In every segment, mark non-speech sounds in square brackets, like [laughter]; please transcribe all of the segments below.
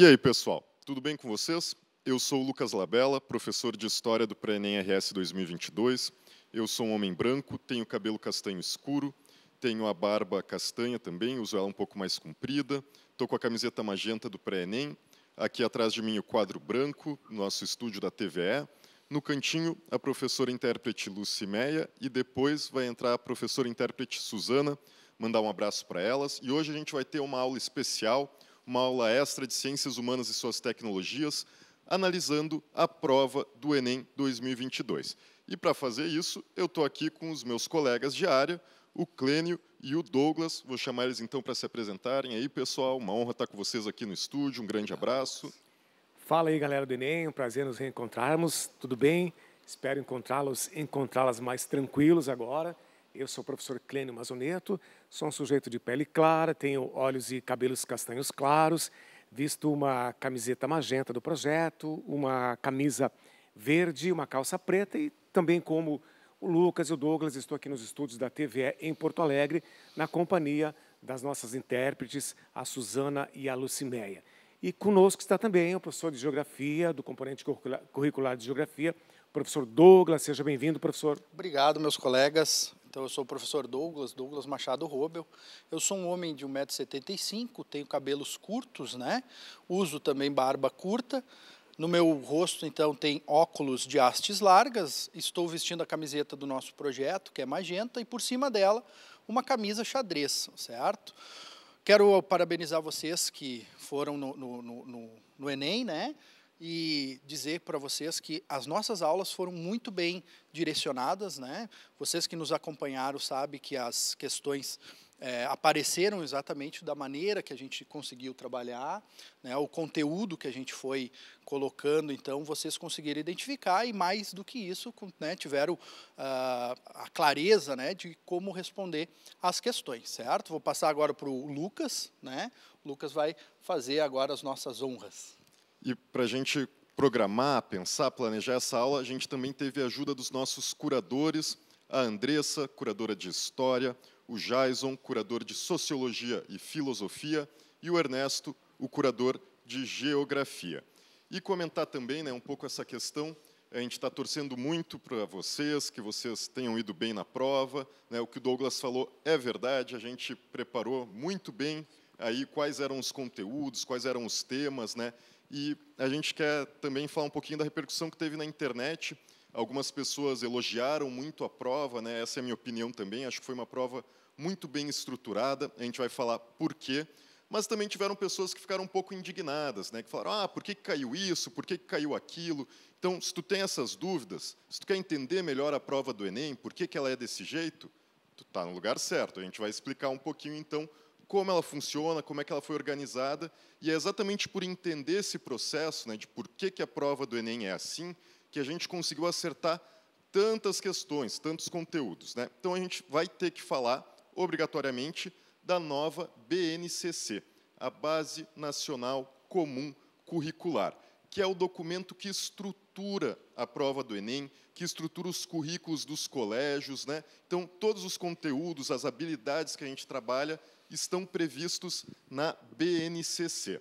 E aí, pessoal, tudo bem com vocês? Eu sou o Lucas Labella, professor de História do Pré-ENEM RS 2022. Eu sou um homem branco, tenho cabelo castanho escuro, tenho a barba castanha também, uso ela um pouco mais comprida, estou com a camiseta magenta do Pré-ENEM, aqui atrás de mim o quadro branco, nosso estúdio da TVE, no cantinho, a professora intérprete Lucy Meia e depois vai entrar a professora intérprete Suzana, mandar um abraço para elas. E hoje a gente vai ter uma aula especial uma aula extra de Ciências Humanas e Suas Tecnologias, analisando a prova do Enem 2022. E para fazer isso, eu estou aqui com os meus colegas de área, o Clênio e o Douglas. Vou chamar eles então para se apresentarem aí, pessoal. Uma honra estar com vocês aqui no estúdio. Um grande abraço. Fala aí, galera do Enem. Um prazer nos reencontrarmos. Tudo bem? Espero encontrá-los, encontrá-las mais tranquilos agora. Eu sou o professor Clênio Mazoneto, sou um sujeito de pele clara, tenho olhos e cabelos castanhos claros, visto uma camiseta magenta do projeto, uma camisa verde, uma calça preta e também como o Lucas e o Douglas, estou aqui nos estúdios da TVE em Porto Alegre, na companhia das nossas intérpretes, a Suzana e a Lucimeia. E conosco está também o professor de Geografia, do componente curricular de Geografia, professor Douglas. Seja bem-vindo, professor. Obrigado, meus colegas. Então, eu sou o professor Douglas, Douglas Machado Robel. Eu sou um homem de 1,75m, tenho cabelos curtos, né? Uso também barba curta. No meu rosto, então, tem óculos de hastes largas. Estou vestindo a camiseta do nosso projeto, que é magenta, e por cima dela, uma camisa xadrez, certo? Quero parabenizar vocês que foram no, no, no, no Enem, né? e dizer para vocês que as nossas aulas foram muito bem direcionadas, né? Vocês que nos acompanharam sabem que as questões é, apareceram exatamente da maneira que a gente conseguiu trabalhar, né, o conteúdo que a gente foi colocando, então vocês conseguiram identificar e mais do que isso, né, tiveram ah, a clareza né, de como responder às questões, certo? Vou passar agora para o Lucas, né? O Lucas vai fazer agora as nossas honras. E para a gente programar, pensar, planejar essa aula, a gente também teve a ajuda dos nossos curadores, a Andressa, curadora de História, o Jason, curador de Sociologia e Filosofia, e o Ernesto, o curador de Geografia. E comentar também né, um pouco essa questão a gente está torcendo muito para vocês, que vocês tenham ido bem na prova. Né? O que o Douglas falou é verdade, a gente preparou muito bem aí quais eram os conteúdos, quais eram os temas, né? E a gente quer também falar um pouquinho da repercussão que teve na internet. Algumas pessoas elogiaram muito a prova, né? essa é a minha opinião também. Acho que foi uma prova muito bem estruturada. A gente vai falar por quê. Mas também tiveram pessoas que ficaram um pouco indignadas, né? que falaram: ah, por que caiu isso, por que caiu aquilo. Então, se tu tem essas dúvidas, se tu quer entender melhor a prova do Enem, por que, que ela é desse jeito, tu está no lugar certo. A gente vai explicar um pouquinho, então, como ela funciona, como é que ela foi organizada, e é exatamente por entender esse processo, né, de por que, que a prova do Enem é assim, que a gente conseguiu acertar tantas questões, tantos conteúdos. Né? Então, a gente vai ter que falar, obrigatoriamente, da nova BNCC, a Base Nacional Comum Curricular, que é o documento que estrutura a prova do Enem, que estrutura os currículos dos colégios. Né? Então, todos os conteúdos, as habilidades que a gente trabalha estão previstos na BNCC.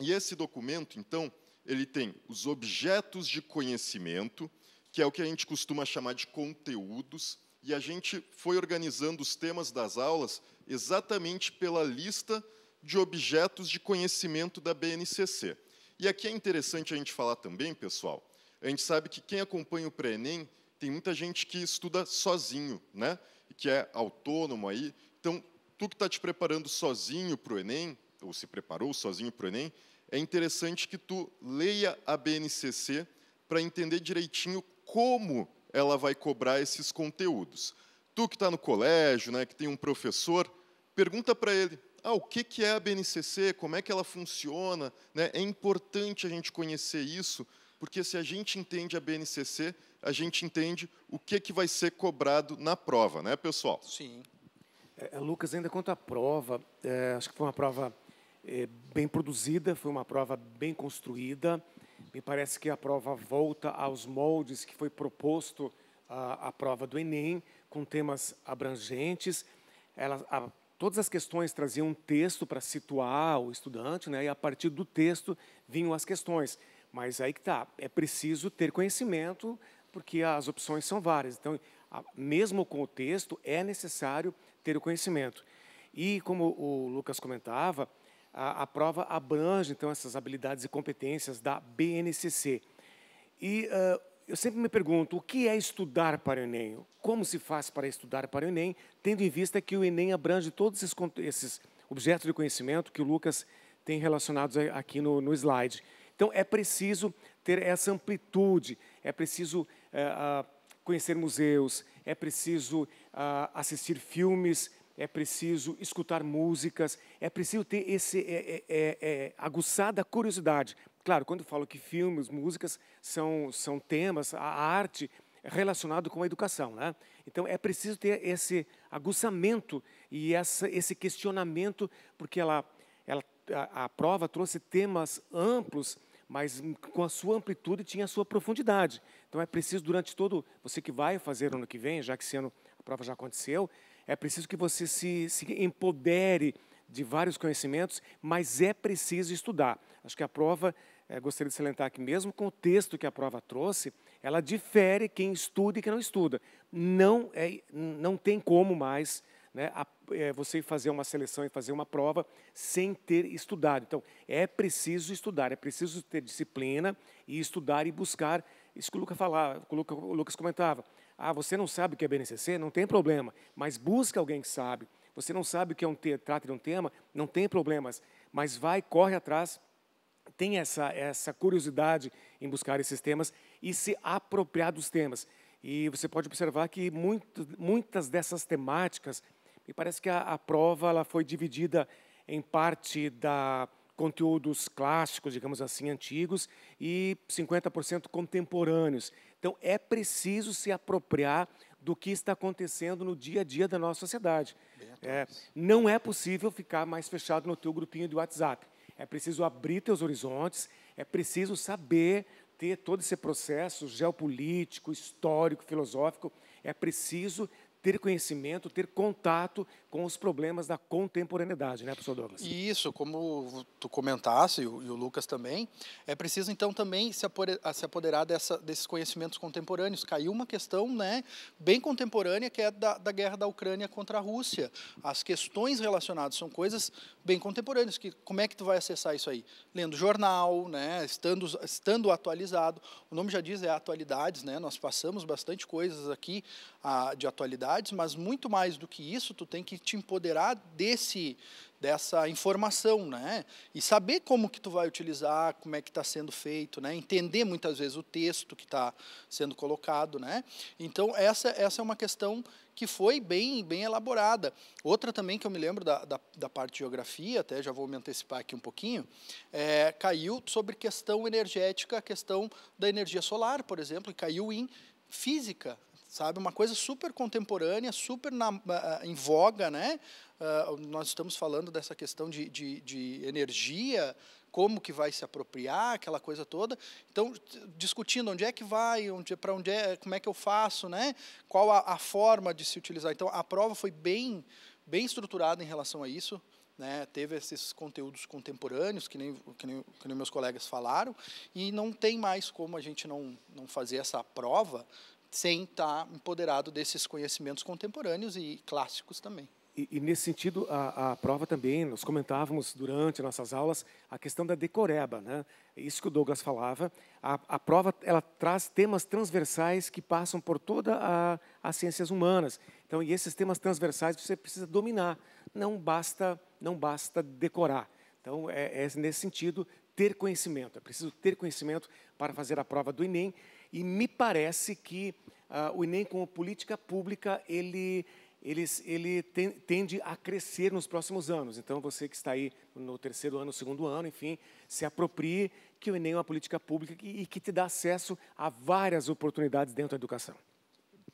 E esse documento, então, ele tem os objetos de conhecimento, que é o que a gente costuma chamar de conteúdos, e a gente foi organizando os temas das aulas exatamente pela lista de objetos de conhecimento da BNCC. E aqui é interessante a gente falar também, pessoal, a gente sabe que quem acompanha o pré-ENEM tem muita gente que estuda sozinho, né? que é autônomo aí. Então, tu que está te preparando sozinho para o Enem, ou se preparou sozinho para o Enem, é interessante que tu leia a BNCC para entender direitinho como ela vai cobrar esses conteúdos. Tu que está no colégio, né, que tem um professor, pergunta para ele, ah, o que, que é a BNCC, como é que ela funciona, né? é importante a gente conhecer isso, porque se a gente entende a BNCC, a gente entende o que, que vai ser cobrado na prova, né, pessoal? Sim. É, Lucas, ainda quanto à prova, é, acho que foi uma prova é, bem produzida, foi uma prova bem construída. Me parece que a prova volta aos moldes que foi proposto a, a prova do Enem, com temas abrangentes. Ela, a, todas as questões traziam um texto para situar o estudante, né, e a partir do texto vinham as questões. Mas aí que está, é preciso ter conhecimento, porque as opções são várias. Então, a, mesmo com o texto, é necessário ter o conhecimento. E, como o Lucas comentava, a, a prova abrange, então, essas habilidades e competências da BNCC. E uh, eu sempre me pergunto, o que é estudar para o Enem? Como se faz para estudar para o Enem, tendo em vista que o Enem abrange todos esses, esses objetos de conhecimento que o Lucas tem relacionados aqui no, no slide. Então, é preciso ter essa amplitude, é preciso... Uh, uh, conhecer museus, é preciso ah, assistir filmes, é preciso escutar músicas, é preciso ter esse é, é, é, é aguçada curiosidade. Claro, quando eu falo que filmes, músicas são, são temas, a arte relacionado com a educação, né? Então é preciso ter esse aguçamento e essa, esse questionamento, porque ela, ela a, a prova trouxe temas amplos mas com a sua amplitude tinha a sua profundidade. Então é preciso durante todo, você que vai fazer ano que vem, já que esse ano a prova já aconteceu, é preciso que você se, se empodere de vários conhecimentos, mas é preciso estudar. Acho que a prova, é, gostaria de salientar aqui mesmo, com o texto que a prova trouxe, ela difere quem estuda e quem não estuda. Não, é, não tem como mais né, a, é, você fazer uma seleção e fazer uma prova sem ter estudado. Então, é preciso estudar, é preciso ter disciplina e estudar e buscar. Isso que o Lucas, falava, o Lucas, o Lucas comentava. Ah, você não sabe o que é BNCC? Não tem problema, mas busca alguém que sabe. Você não sabe o que é um te, trata de um tema? Não tem problemas, mas vai, corre atrás, tem essa, essa curiosidade em buscar esses temas e se apropriar dos temas. E você pode observar que muito, muitas dessas temáticas me parece que a, a prova ela foi dividida em parte da conteúdos clássicos, digamos assim, antigos e 50% contemporâneos. Então é preciso se apropriar do que está acontecendo no dia a dia da nossa sociedade. É, não é possível ficar mais fechado no teu grupinho de WhatsApp. É preciso abrir teus horizontes, é preciso saber ter todo esse processo geopolítico, histórico, filosófico. É preciso ter conhecimento, ter contato com os problemas da contemporaneidade, né, professor Douglas? E isso, como tu comentasse, e o Lucas também, é preciso então também se apoderar dessa, desses conhecimentos contemporâneos. Caiu uma questão né, bem contemporânea, que é da, da guerra da Ucrânia contra a Rússia. As questões relacionadas são coisas bem contemporâneas, que como é que tu vai acessar isso aí? Lendo jornal, né, estando, estando atualizado, o nome já diz, é atualidades, né, nós passamos bastante coisas aqui a, ah, de atualidade, habilidades, mas muito mais do que isso, tu tem que te empoderar desse dessa informação, né? E saber como que tu vai utilizar, como é que está sendo feito, né? Entender muitas vezes o texto que está sendo colocado, né? Então essa essa é uma questão que foi bem bem elaborada. Outra também que eu me lembro da, da, da parte de geografia, até já vou me antecipar aqui um pouquinho, é, caiu sobre questão energética, a questão da energia solar, por exemplo, e caiu em física, sabe? Uma coisa super contemporânea, super na, ah, ah, em voga, né? Uh, nós estamos falando dessa questão de, de, de, energia, como que vai se apropriar, aquela coisa toda. Então, discutindo onde é que vai, onde, para onde é, como é que eu faço, né? Qual a, a forma de se utilizar. Então, a prova foi bem, bem estruturada em relação a isso. Né, teve esses conteúdos contemporâneos, que nem, que, nem, que nem meus colegas falaram, e não tem mais como a gente não, não fazer essa prova sem estar empoderado desses conhecimentos contemporâneos e clássicos também. E, e nesse sentido, a, a, prova também, nós comentávamos durante nossas aulas a questão da decoreba, né? É isso que o Douglas falava. A, a prova ela traz temas transversais que passam por toda a, as ciências humanas. Então, e esses temas transversais você precisa dominar. Não basta, não basta decorar. Então, é, é nesse sentido ter conhecimento. É preciso ter conhecimento para fazer a prova do Enem. E me parece que uh, o Enem como política pública, ele, ele, ele tem, tende a crescer nos próximos anos. Então, você que está aí no terceiro ano, no segundo ano, enfim, se aproprie que o Enem é uma política pública e, e que te dá acesso a várias oportunidades dentro da educação.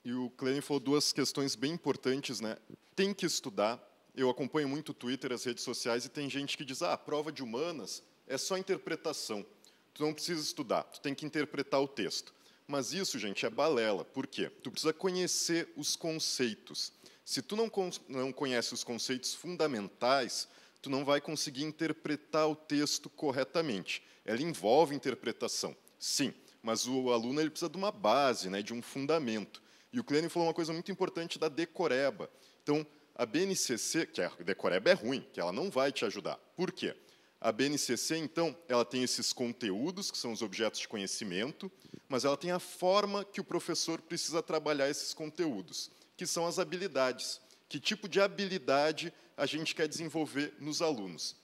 E o Clênio falou duas questões bem importantes, né? Tem que estudar. Eu acompanho muito o Twitter, as redes sociais, e tem gente que diz: ah, a prova de humanas é só interpretação. Tu não precisa estudar, tu tem que interpretar o texto. Mas isso, gente, é balela. Por quê? Tu precisa conhecer os conceitos. Se tu não, con não conhece os conceitos fundamentais, tu não vai conseguir interpretar o texto corretamente. Ela envolve interpretação, sim, mas o aluno ele precisa de uma base, né, de um fundamento. E o Clênio falou uma coisa muito importante da decoreba. Então, a BNCC, que é, a decoreba é ruim, que ela não vai te ajudar. Por quê? A BNCC, então, ela tem esses conteúdos, que são os objetos de conhecimento, mas ela tem a forma que o professor precisa trabalhar esses conteúdos, que são as habilidades. Que tipo de habilidade a gente quer desenvolver nos alunos?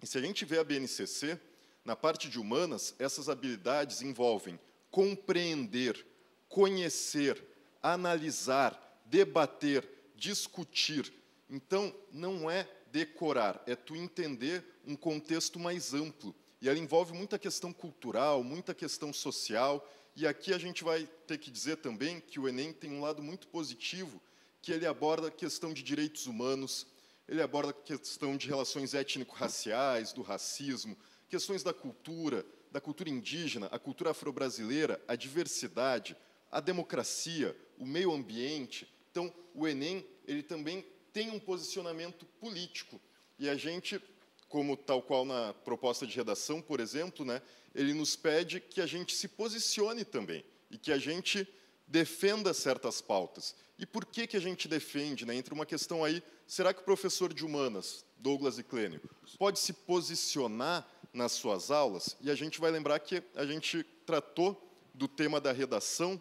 E se a gente vê a BNCC, na parte de humanas, essas habilidades envolvem compreender, conhecer, analisar, debater, discutir. Então, não é decorar, é tu entender um contexto mais amplo. E ela envolve muita questão cultural, muita questão social. E aqui a gente vai ter que dizer também que o Enem tem um lado muito positivo, que ele aborda a questão de direitos humanos, ele aborda a questão de relações étnico-raciais, do racismo, questões da cultura, da cultura indígena, a cultura afro-brasileira, a diversidade, a democracia, o meio ambiente. Então, o Enem ele também tem um posicionamento político. E a gente, como tal qual na proposta de redação, por exemplo, né, ele nos pede que a gente se posicione também e que a gente defenda certas pautas. E por que, que a gente defende? Né? Entre uma questão aí, será que o professor de humanas, Douglas e Clênio, pode se posicionar nas suas aulas? E a gente vai lembrar que a gente tratou do tema da redação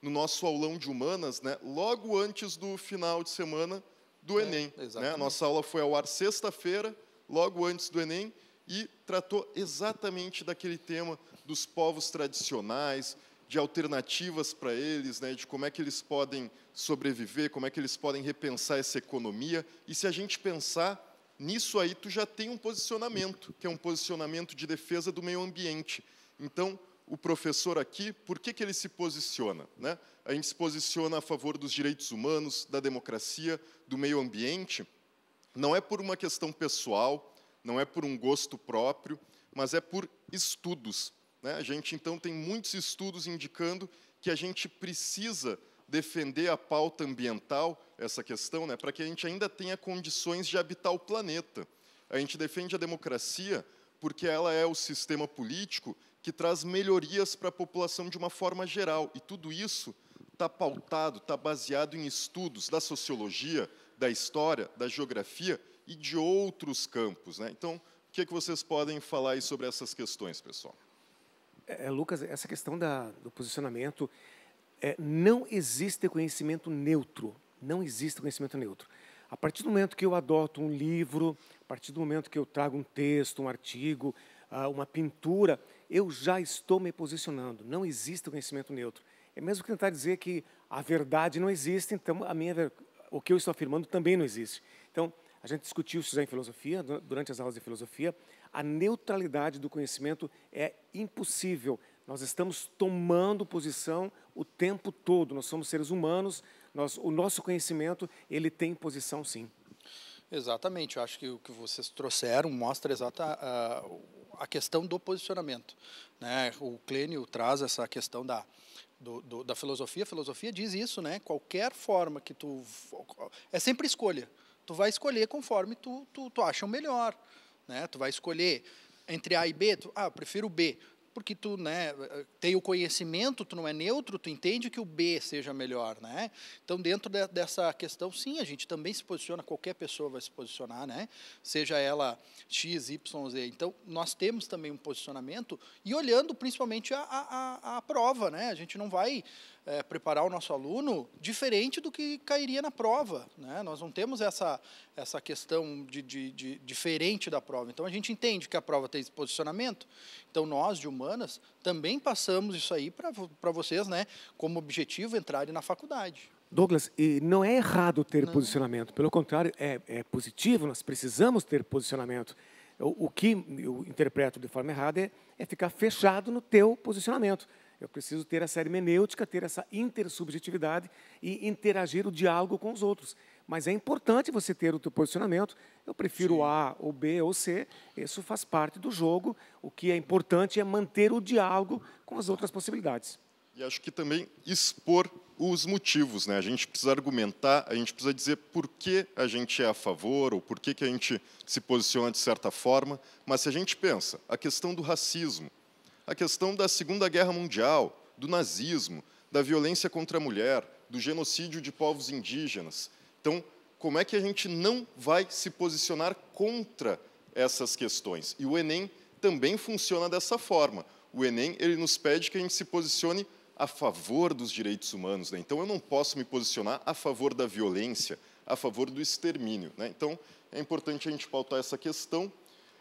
no nosso aulão de humanas, né, logo antes do final de semana do é, Enem. Né? A nossa aula foi ao ar sexta-feira, logo antes do Enem, e tratou exatamente daquele tema dos povos tradicionais, de alternativas para eles, né, de como é que eles podem sobreviver, como é que eles podem repensar essa economia. E se a gente pensar nisso aí, tu já tem um posicionamento, que é um posicionamento de defesa do meio ambiente. Então, o professor aqui, por que, que ele se posiciona? Né? A gente se posiciona a favor dos direitos humanos, da democracia, do meio ambiente, não é por uma questão pessoal, não é por um gosto próprio, mas é por estudos. Né? A gente, então, tem muitos estudos indicando que a gente precisa defender a pauta ambiental, essa questão, né, para que a gente ainda tenha condições de habitar o planeta. A gente defende a democracia porque ela é o sistema político que traz melhorias para a população de uma forma geral. E tudo isso está pautado, está baseado em estudos da sociologia, da história, da geografia e de outros campos. Né? Então, o que, é que vocês podem falar sobre essas questões, pessoal? É, é, Lucas, essa questão da, do posicionamento, é, não existe conhecimento neutro. Não existe conhecimento neutro. A partir do momento que eu adoto um livro, a partir do momento que eu trago um texto, um artigo, ah, uma pintura, eu já estou me posicionando. Não existe o conhecimento neutro. É mesmo que tentar dizer que a verdade não existe, então a minha, o que eu estou afirmando também não existe. Então, a gente discutiu isso já em filosofia, durante as aulas de filosofia, a neutralidade do conhecimento é impossível. Nós estamos tomando posição o tempo todo, nós somos seres humanos, nós, o nosso conhecimento, ele tem posição sim. Exatamente, eu acho que o que vocês trouxeram mostra exata, uh, a questão do posicionamento. Né? O Clênio traz essa questão da, do, do, da filosofia. A filosofia diz isso, né? Qualquer forma que tu... É sempre escolha. Tu vai escolher conforme tu, tu, tu acha o melhor. Né? Tu vai escolher entre A e B, tu, ah, eu prefiro B porque tu né, tem o conhecimento, tu não é neutro, tu entende que o B seja melhor. Né? Então, dentro de, dessa questão, sim, a gente também se posiciona, qualquer pessoa vai se posicionar, né? seja ela X, Y, Z. Então, nós temos também um posicionamento e olhando principalmente a, a, a prova. Né? A gente não vai é, preparar o nosso aluno diferente do que cairia na prova. Né? Nós não temos essa, essa questão de, de, de diferente da prova. Então, a gente entende que a prova tem esse posicionamento. Então, nós, de uma humanas, também passamos isso aí para vocês, né, como objetivo entrarem na faculdade. Douglas, e não é errado ter não. posicionamento, pelo contrário, é, é, positivo, nós precisamos ter posicionamento. O, o, que eu interpreto de forma errada é, é ficar fechado no teu posicionamento. Eu preciso ter essa hermenêutica, ter essa intersubjetividade e interagir o diálogo com os outros. Mas é importante você ter o teu posicionamento. Eu prefiro Sim. A, ou B, ou C. Isso faz parte do jogo. O que é importante é manter o diálogo com as outras possibilidades. E acho que também expor os motivos, né? A gente precisa argumentar, a gente precisa dizer por que a gente é a favor ou por que, que a gente se posiciona de certa forma. Mas se a gente pensa a questão do racismo, a questão da Segunda Guerra Mundial, do nazismo, da violência contra a mulher, do genocídio de povos indígenas, então, como é que a gente não vai se posicionar contra essas questões? E o Enem também funciona dessa forma. O Enem ele nos pede que a gente se posicione a favor dos direitos humanos. Né? Então, eu não posso me posicionar a favor da violência, a favor do extermínio. Né? Então, é importante a gente pautar essa questão.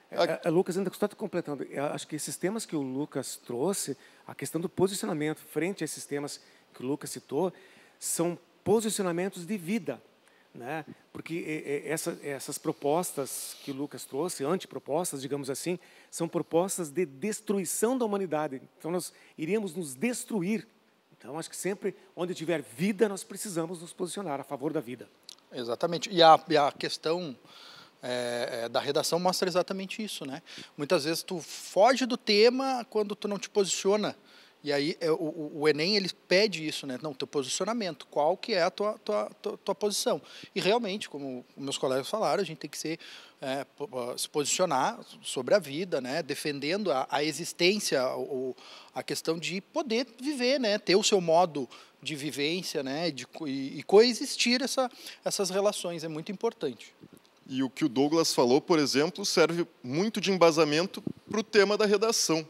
A... É, é, é, Lucas, ainda estou completando. Eu acho que esses temas que o Lucas trouxe, a questão do posicionamento frente a esses temas que o Lucas citou, são posicionamentos de vida. Né? Porque essa, essas propostas que o Lucas trouxe, antipropostas, digamos assim, são propostas de destruição da humanidade. Então, nós iríamos nos destruir. Então, acho que sempre onde tiver vida, nós precisamos nos posicionar a favor da vida. Exatamente. E a, e a questão é, é, da redação mostra exatamente isso, né? Muitas vezes tu foge do tema quando tu não te posiciona e aí é, o, o, Enem ele pede isso, né? Não, teu posicionamento, qual que é a tua, tua, tua, tua posição. E realmente, como meus colegas falaram, a gente tem que ser, é, se posicionar sobre a vida, né? Defendendo a, a existência, o, a questão de poder viver, né? Ter o seu modo de vivência, né? De, e, e coexistir essa, essas relações é muito importante. E o que o Douglas falou, por exemplo, serve muito de embasamento para o tema da redação,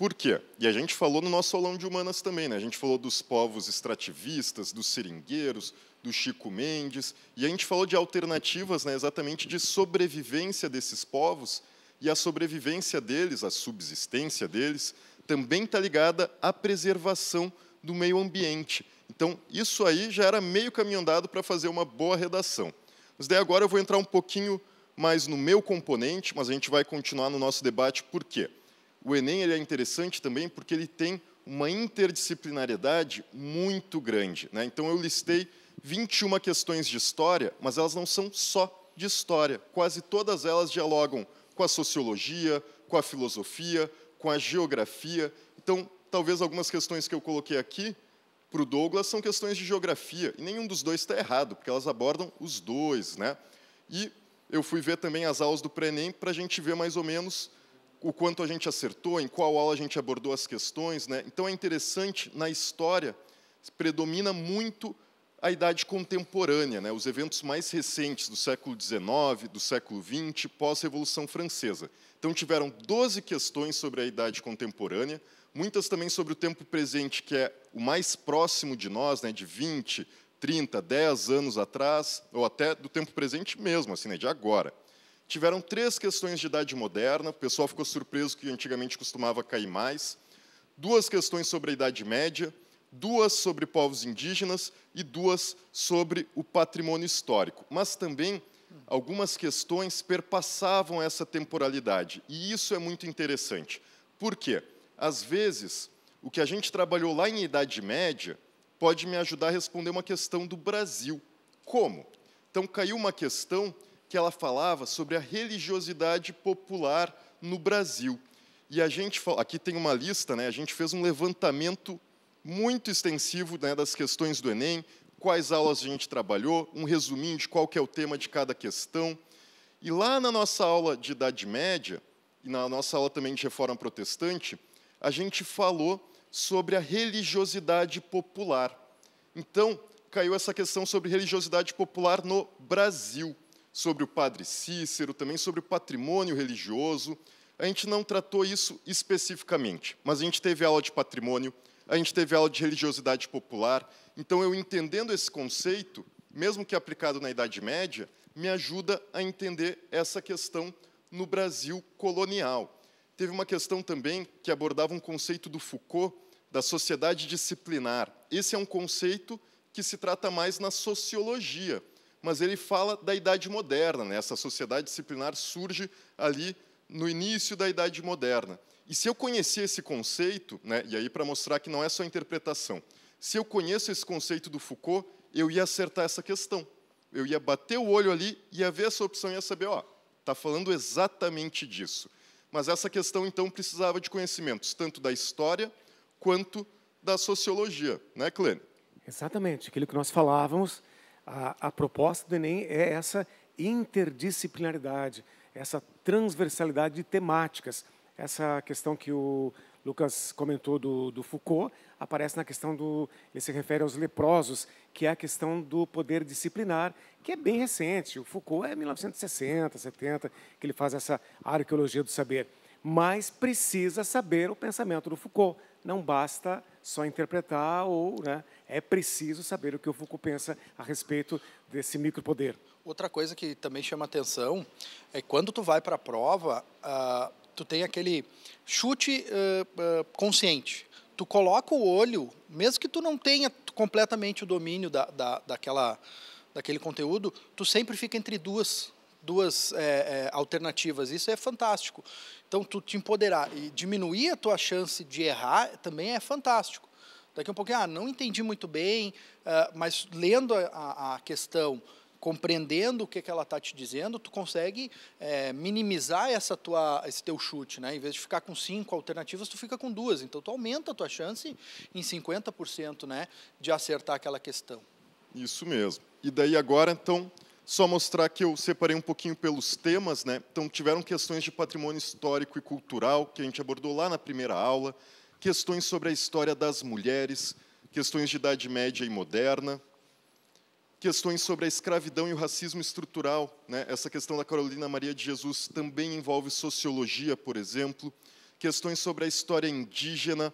por quê? E a gente falou no nosso aulão de humanas também, né? A gente falou dos povos extrativistas, dos seringueiros, do Chico Mendes, e a gente falou de alternativas, né, exatamente de sobrevivência desses povos, e a sobrevivência deles, a subsistência deles, também está ligada à preservação do meio ambiente. Então, isso aí já era meio caminho andado para fazer uma boa redação. Mas daí agora eu vou entrar um pouquinho mais no meu componente, mas a gente vai continuar no nosso debate por quê? O Enem ele é interessante também porque ele tem uma interdisciplinariedade muito grande. Né? Então, eu listei 21 questões de história, mas elas não são só de história. Quase todas elas dialogam com a sociologia, com a filosofia, com a geografia. Então, talvez algumas questões que eu coloquei aqui para o Douglas são questões de geografia, e nenhum dos dois está errado, porque elas abordam os dois. Né? E eu fui ver também as aulas do Pré-Enem para a gente ver mais ou menos o quanto a gente acertou, em qual aula a gente abordou as questões. Né? Então é interessante, na história, predomina muito a idade contemporânea, né? os eventos mais recentes do século XIX, do século XX, pós-Revolução Francesa. Então tiveram 12 questões sobre a idade contemporânea, muitas também sobre o tempo presente, que é o mais próximo de nós, né? de 20, 30, 10 anos atrás, ou até do tempo presente mesmo, assim, né? de agora. Tiveram três questões de idade moderna, o pessoal ficou surpreso que antigamente costumava cair mais, duas questões sobre a Idade Média, duas sobre povos indígenas e duas sobre o patrimônio histórico. Mas também algumas questões perpassavam essa temporalidade, e isso é muito interessante. Por quê? Às vezes, o que a gente trabalhou lá em Idade Média pode me ajudar a responder uma questão do Brasil. Como? Então, caiu uma questão que ela falava sobre a religiosidade popular no Brasil. E a gente aqui tem uma lista, né? A gente fez um levantamento muito extensivo né, das questões do Enem, quais aulas a gente trabalhou, um resuminho de qual que é o tema de cada questão. E lá na nossa aula de Idade Média, e na nossa aula também de Reforma Protestante, a gente falou sobre a religiosidade popular. Então, caiu essa questão sobre religiosidade popular no Brasil sobre o padre Cícero, também sobre o patrimônio religioso. A gente não tratou isso especificamente, mas a gente teve aula de patrimônio, a gente teve aula de religiosidade popular. Então, eu entendendo esse conceito, mesmo que aplicado na Idade Média, me ajuda a entender essa questão no Brasil colonial. Teve uma questão também que abordava um conceito do Foucault da sociedade disciplinar. Esse é um conceito que se trata mais na sociologia, mas ele fala da Idade Moderna. Né? Essa sociedade disciplinar surge ali no início da Idade Moderna. E se eu conhecia esse conceito, né, e aí para mostrar que não é só interpretação, se eu conheço esse conceito do Foucault, eu ia acertar essa questão. Eu ia bater o olho ali, ia ver essa opção e ia saber, ó, está falando exatamente disso. Mas essa questão, então, precisava de conhecimentos, tanto da história quanto da sociologia, né, Clênio? Exatamente, aquilo que nós falávamos a, a proposta do Enem é essa interdisciplinaridade, essa transversalidade de temáticas. Essa questão que o Lucas comentou do, do Foucault aparece na questão do. Ele se refere aos leprosos, que é a questão do poder disciplinar, que é bem recente. O Foucault é 1960, 70, que ele faz essa arqueologia do saber. Mas precisa saber o pensamento do Foucault não basta só interpretar ou né, é preciso saber o que o Foucault pensa a respeito desse micropoder. Outra coisa que também chama atenção é quando tu vai para a prova, uh, tu tem aquele chute uh, uh, consciente. Tu coloca o olho, mesmo que tu não tenha completamente o domínio da, da, daquela, daquele conteúdo, tu sempre fica entre duas duas é, é, alternativas. Isso é fantástico. Então, tu te empoderar e diminuir a tua chance de errar também é fantástico. Daqui a um pouquinho, ah, não entendi muito bem, uh, mas lendo a, a, questão, compreendendo o que, é que ela está te dizendo, tu consegue é, minimizar essa tua, esse teu chute. Né? Em vez de ficar com cinco alternativas, tu fica com duas. Então, tu aumenta a tua chance em 50% né, de acertar aquela questão. Isso mesmo. E daí agora, então, só mostrar que eu separei um pouquinho pelos temas, né? Então tiveram questões de patrimônio histórico e cultural que a gente abordou lá na primeira aula, questões sobre a história das mulheres, questões de idade média e moderna, questões sobre a escravidão e o racismo estrutural, né? Essa questão da Carolina Maria de Jesus também envolve sociologia, por exemplo, questões sobre a história indígena.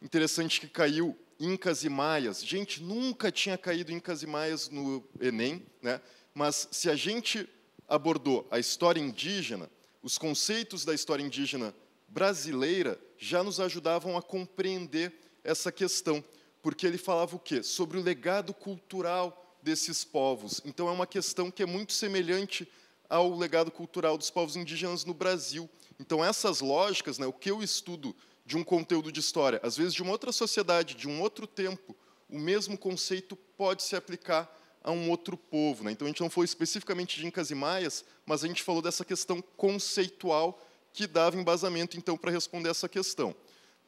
Interessante que caiu Incas e Maias. Gente, nunca tinha caído Incas e Maias no Enem, né? Mas se a gente abordou a história indígena, os conceitos da história indígena brasileira já nos ajudavam a compreender essa questão, porque ele falava o quê? Sobre o legado cultural desses povos. Então é uma questão que é muito semelhante ao legado cultural dos povos indígenas no Brasil. Então essas lógicas, né, o que eu estudo de um conteúdo de história, às vezes de uma outra sociedade, de um outro tempo, o mesmo conceito pode se aplicar a um outro povo. Né? Então, a gente não falou especificamente de Incas e Maias, mas a gente falou dessa questão conceitual que dava embasamento, então, para responder essa questão.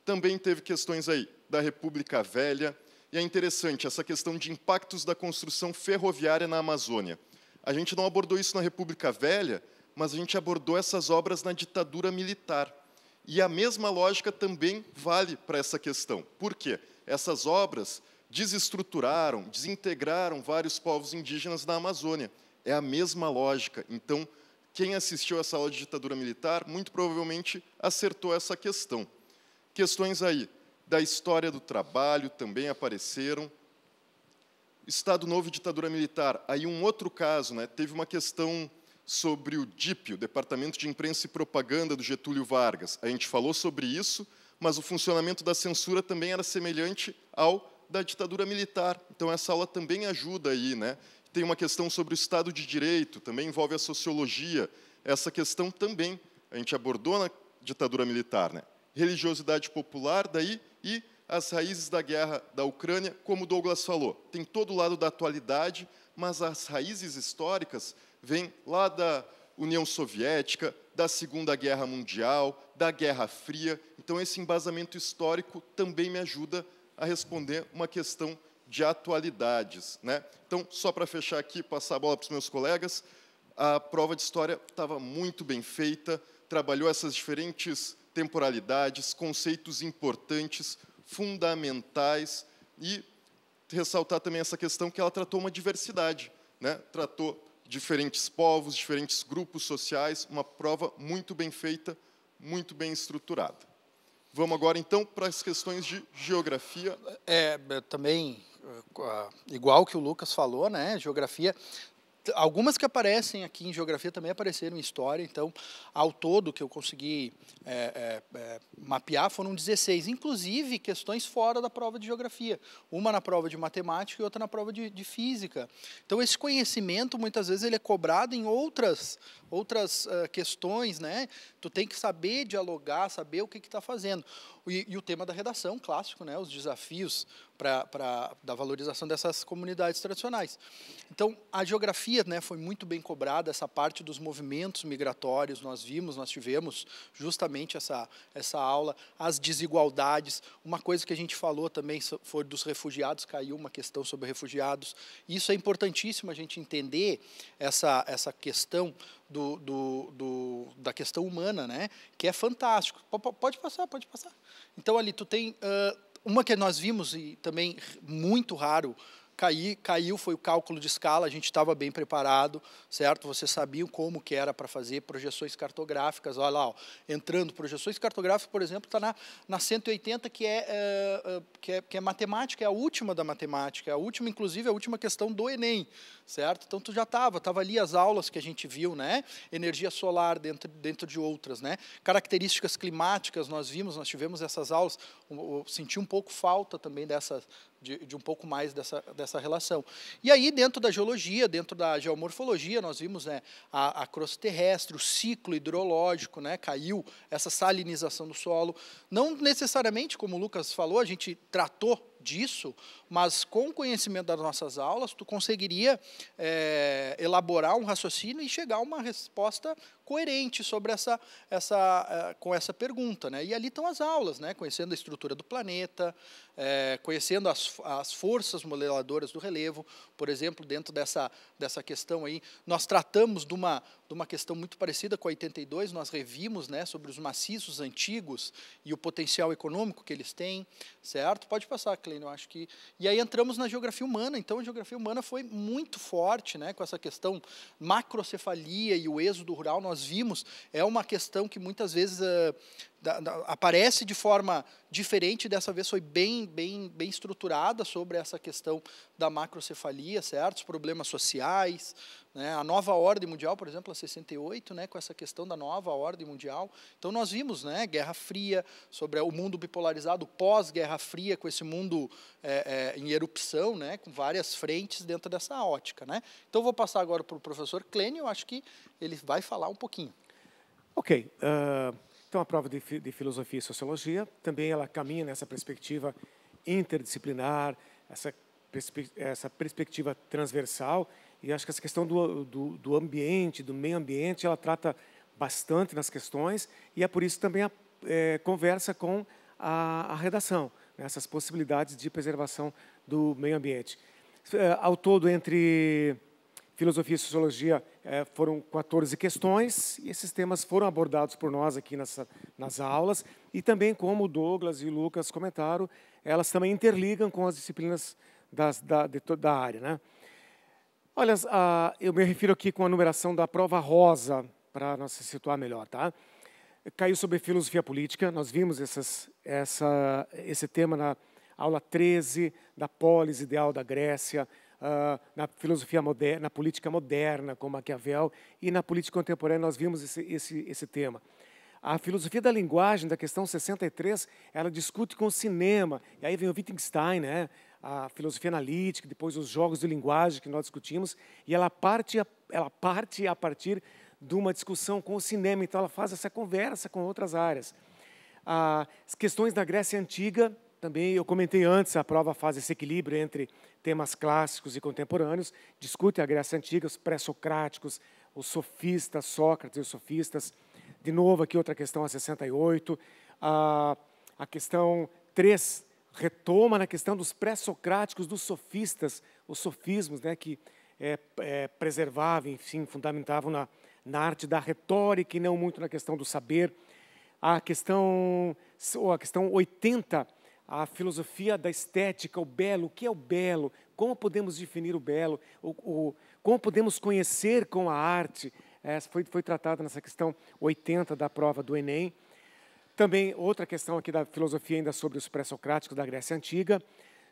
Também teve questões aí da República Velha, e é interessante essa questão de impactos da construção ferroviária na Amazônia. A gente não abordou isso na República Velha, mas a gente abordou essas obras na ditadura militar. E a mesma lógica também vale para essa questão. Por quê? Essas obras desestruturaram, desintegraram vários povos indígenas da Amazônia. É a mesma lógica. Então, quem assistiu essa aula de ditadura militar, muito provavelmente acertou essa questão. Questões aí da história do trabalho também apareceram. Estado Novo e ditadura militar. Aí um outro caso, né? teve uma questão sobre o DIP, o Departamento de Imprensa e Propaganda do Getúlio Vargas. A gente falou sobre isso, mas o funcionamento da censura também era semelhante ao da ditadura militar. Então essa aula também ajuda aí, né? Tem uma questão sobre o Estado de Direito, também envolve a sociologia. Essa questão também a gente abordou na ditadura militar, né? Religiosidade popular daí e as raízes da guerra da Ucrânia, como Douglas falou, tem todo o lado da atualidade, mas as raízes históricas vêm lá da União Soviética, da Segunda Guerra Mundial, da Guerra Fria. Então, esse embasamento histórico também me ajuda a responder uma questão de atualidades. Né? Então, só para fechar aqui, passar a bola para os meus colegas, a prova de história estava muito bem feita, trabalhou essas diferentes temporalidades, conceitos importantes, fundamentais, e ressaltar também essa questão que ela tratou uma diversidade, né? tratou diferentes povos, diferentes grupos sociais, uma prova muito bem feita, muito bem estruturada. Vamos agora então para as questões de geografia. É, é também é, igual que o Lucas falou, né? Geografia algumas que aparecem aqui em geografia também apareceram em história, então, ao todo que eu consegui é, é, é, mapear foram 16, inclusive questões fora da prova de geografia, uma na prova de matemática e outra na prova de, de física. Então, esse conhecimento, muitas vezes, ele é cobrado em outras, outras uh, questões, né? Tu tem que saber dialogar, saber o que está fazendo. E, e, o tema da redação, clássico, né? Os desafios, para da valorização dessas comunidades tradicionais. Então, a geografia né, foi muito bem cobrada, essa parte dos movimentos migratórios, nós vimos, nós tivemos justamente essa, essa aula, as desigualdades. Uma coisa que a gente falou também foi dos refugiados, caiu uma questão sobre refugiados. Isso é importantíssimo a gente entender essa, essa questão do, do, do, da questão humana, né? Que é fantástico. pode passar, pode passar. Então ali tu tem uh, uma que nós vimos, e também muito raro, cair, caiu, foi o cálculo de escala, a gente estava bem preparado, certo? você sabia como que era para fazer projeções cartográficas, olha lá, ó, entrando, projeções cartográficas, por exemplo, está na, na 180, que é, é, é, que é, que é matemática, é a última da matemática, é a última, inclusive, é a última questão do Enem, certo? Então, tu já estava, estava ali as aulas que a gente viu, né? Energia solar dentro, dentro de outras, né? Características climáticas, nós vimos, nós tivemos essas aulas, eu senti um pouco falta também dessas, de, de, um pouco mais dessa, dessa relação. E aí, dentro da geologia, dentro da geomorfologia, nós vimos né, a, a crosta terrestre, o ciclo hidrológico, né, caiu essa salinização do solo. Não necessariamente, como o Lucas falou, a gente tratou disso, mas com o conhecimento das nossas aulas, tu conseguiria é, elaborar um raciocínio e chegar a uma resposta coerente sobre essa, essa, eh, com essa pergunta. Né? E ali estão as aulas, né? conhecendo a estrutura do planeta, é, conhecendo as, as forças modeladoras do relevo, por exemplo, dentro dessa, dessa questão aí. Nós tratamos de uma, de uma questão muito parecida com a 82, nós revimos né, sobre os maciços antigos e o potencial econômico que eles têm, certo? Pode passar, Cleine, eu acho que e aí entramos na geografia humana. Então, a geografia humana foi muito forte né, com essa questão macrocefalia e o êxodo rural. Nós vimos, é uma questão que muitas vezes uh, da, da, aparece de forma diferente. Dessa vez foi bem, bem, bem estruturada sobre essa questão da macrocefalia, certo? Os problemas sociais, né? A nova ordem mundial, por exemplo, a 68, né? com essa questão da nova ordem mundial. Então, nós vimos né? Guerra Fria, sobre o mundo bipolarizado, pós-Guerra Fria, com esse mundo é, é, em erupção, né? com várias frentes dentro dessa ótica. Né? Então, vou passar agora para o professor Clênio. eu acho que ele vai falar um pouquinho. Ok. Uh, então, a prova de, de filosofia e sociologia também ela caminha nessa perspectiva interdisciplinar, essa, essa perspectiva transversal e acho que essa questão do, do, do ambiente, do meio ambiente, ela trata bastante nas questões e é por isso também a é, conversa com a, a redação, né, essas possibilidades de preservação do meio ambiente. É, ao todo, entre filosofia e sociologia, é, foram 14 questões e esses temas foram abordados por nós aqui nessa, nas aulas e também, como o Douglas e o Lucas comentaram, elas também interligam com as disciplinas das, da, de, da área. Né? Olha, uh, eu me refiro aqui com a numeração da prova rosa, para nós se situar melhor, tá? Caiu sobre filosofia política, nós vimos essas, essa, esse tema na aula 13 da polis ideal da Grécia, uh, na filosofia moderna, na política moderna com Maquiavel e na política contemporânea nós vimos esse, esse, esse tema. A filosofia da linguagem, da questão 63, ela discute com o cinema. E aí vem o Wittgenstein, né? a filosofia analítica, depois os jogos de linguagem que nós discutimos, e ela parte, ela parte a partir de uma discussão com o cinema, então ela faz essa conversa com outras áreas. As questões da Grécia Antiga, também eu comentei antes, a prova faz esse equilíbrio entre temas clássicos e contemporâneos, discute a Grécia Antiga, os pré-socráticos, os sofistas, Sócrates e os sofistas. De novo, aqui outra questão, a 68. A, a questão 3 retoma na questão dos pré-socráticos, dos sofistas, os sofismos né, que é, é, preservavam, enfim, fundamentavam na, na arte da retórica e não muito na questão do saber. A questão, ou a questão 80, a filosofia da estética, o belo, o que é o belo, como podemos definir o belo, o, o como podemos conhecer com a arte. Essa é, foi, foi tratada nessa questão 80 da prova do Enem. Também outra questão aqui da filosofia ainda sobre os pré-socráticos da Grécia Antiga.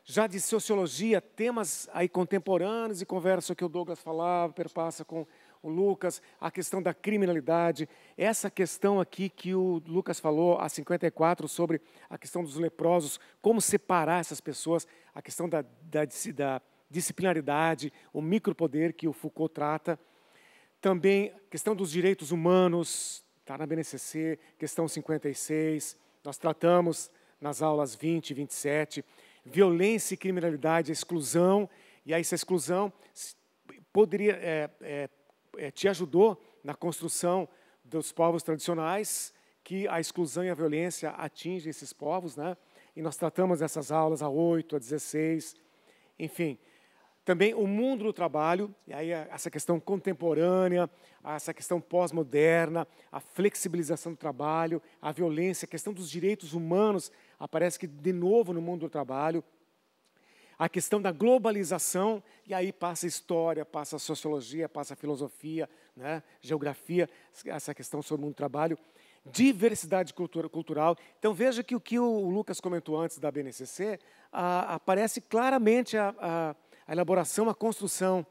Já de sociologia, temas aí contemporâneos e conversa que o Douglas falava, perpassa com o Lucas, a questão da criminalidade, essa questão aqui que o Lucas falou, a 54, sobre a questão dos leprosos, como separar essas pessoas, a questão da, da, da disciplinaridade, o micropoder que o Foucault trata, também a questão dos direitos humanos, Está na BNCC, questão 56. Nós tratamos nas aulas 20 e 27. Violência e criminalidade, exclusão. E aí, essa exclusão poderia é, é, é, te ajudou na construção dos povos tradicionais, que a exclusão e a violência atingem esses povos. Né? E nós tratamos essas aulas a 8, a 16. Enfim, também o mundo do trabalho, e aí essa questão contemporânea, essa questão pós-moderna, a flexibilização do trabalho, a violência, a questão dos direitos humanos aparece que de novo no mundo do trabalho. A questão da globalização, e aí passa história, passa sociologia, passa filosofia, né, geografia, essa questão sobre o mundo do trabalho diversidade cultura, cultural. Então veja que o que o Lucas comentou antes da BNCC ah, aparece claramente a, a elaboração, a construção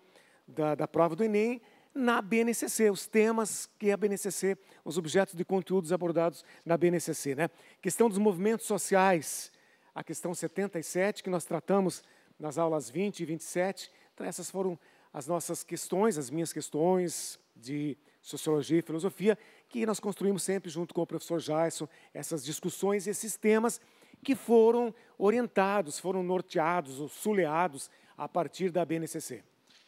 da, da prova do Enem na BNCC, os temas que a BNCC, os objetos de conteúdos abordados na BNCC. Né? Questão dos movimentos sociais, a questão 77, que nós tratamos nas aulas 20 e 27. Então, essas foram as nossas questões, as minhas questões de sociologia e filosofia, que nós construímos sempre junto com o professor Jason, essas discussões, e esses temas que foram orientados, foram norteados ou suleados a partir da BNCC.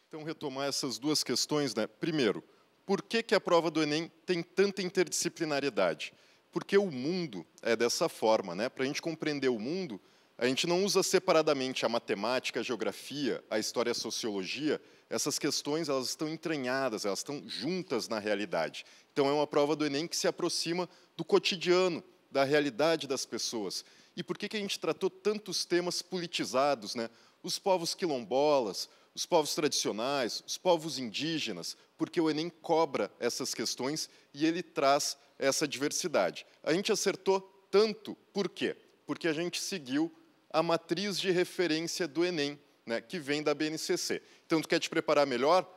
Então, retomar essas duas questões. Né? Primeiro, por que, que a prova do Enem tem tanta interdisciplinariedade? Porque o mundo é dessa forma. Né? Para a gente compreender o mundo, a gente não usa separadamente a matemática, a geografia, a história e a sociologia. Essas questões elas estão entranhadas, elas estão juntas na realidade. Então, é uma prova do Enem que se aproxima do cotidiano, da realidade das pessoas e por que, que a gente tratou tantos temas politizados, né? Os povos quilombolas, os povos tradicionais, os povos indígenas, porque o Enem cobra essas questões e ele traz essa diversidade. A gente acertou tanto, por quê? Porque a gente seguiu a matriz de referência do Enem, né, que vem da BNCC. Então, tu quer te preparar melhor?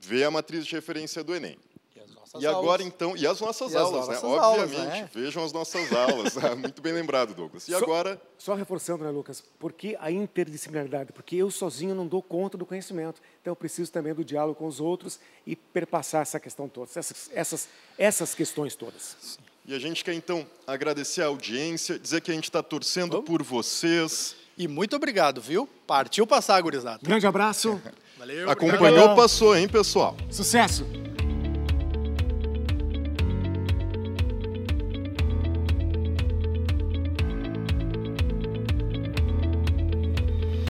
Vê a matriz de referência do Enem nossas e aulas. E agora, então, e as nossas e aulas, as nossas né? Nossas Obviamente, aulas, né? vejam as nossas aulas. [laughs] Muito bem lembrado, Douglas. E só, agora. Só reforçando, né, Lucas? Por que a interdisciplinaridade? Porque eu sozinho não dou conta do conhecimento. Então, eu preciso também do diálogo com os outros e perpassar essa questão toda, essas, essas, essas questões todas. E a gente quer, então, agradecer a audiência, dizer que a gente está torcendo Vamos? por vocês. E muito obrigado, viu? Partiu passar, gurizada. Grande abraço. [laughs] Valeu. Acompanhou, obrigado. passou, hein, pessoal? Sucesso.